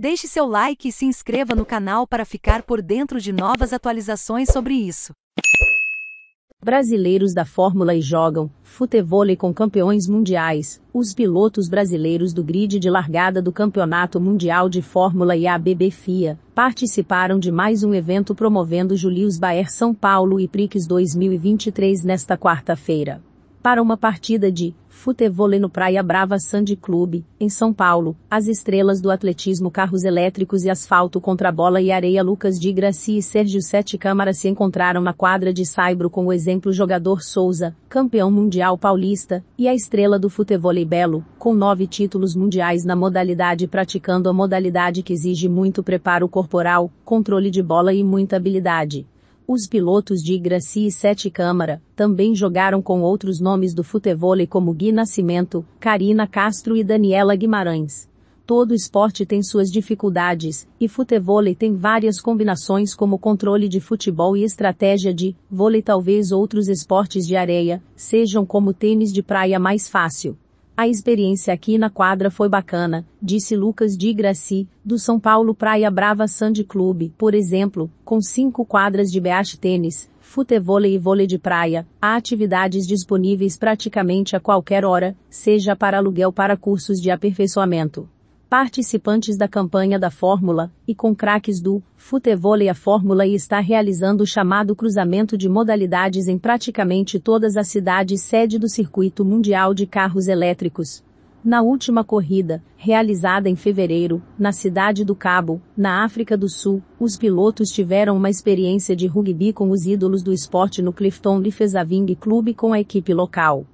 Deixe seu like e se inscreva no canal para ficar por dentro de novas atualizações sobre isso. Brasileiros da Fórmula E jogam futevôlei com campeões mundiais. Os pilotos brasileiros do grid de largada do Campeonato Mundial de Fórmula E ABB FIA participaram de mais um evento promovendo Julius Baer São Paulo e Prix 2023 nesta quarta-feira para uma partida de futevôlei no Praia Brava Sandy Club, em São Paulo, as estrelas do atletismo carros elétricos e asfalto contra bola e areia Lucas de Graci e Sérgio Sete Câmara se encontraram na quadra de Saibro com o exemplo jogador Souza, campeão mundial paulista, e a estrela do futevôlei Belo, com nove títulos mundiais na modalidade praticando a modalidade que exige muito preparo corporal, controle de bola e muita habilidade. Os pilotos de Igraci e Sete Câmara também jogaram com outros nomes do futevôlei como Gui Nascimento, Karina Castro e Daniela Guimarães. Todo esporte tem suas dificuldades, e futevôlei tem várias combinações como controle de futebol e estratégia de vôlei. Talvez outros esportes de areia sejam como tênis de praia mais fácil. A experiência aqui na quadra foi bacana, disse Lucas de Graci, do São Paulo Praia Brava Sand Club, por exemplo, com cinco quadras de beach tênis, futevôlei e vôlei de praia, há atividades disponíveis praticamente a qualquer hora, seja para aluguel para cursos de aperfeiçoamento participantes da campanha da Fórmula e com craques do futevôlei a Fórmula e está realizando o chamado cruzamento de modalidades em praticamente todas as cidades sede do circuito mundial de carros elétricos. Na última corrida, realizada em fevereiro, na cidade do Cabo, na África do Sul, os pilotos tiveram uma experiência de rugby com os ídolos do esporte no Clifton Lifesaving Clube com a equipe local.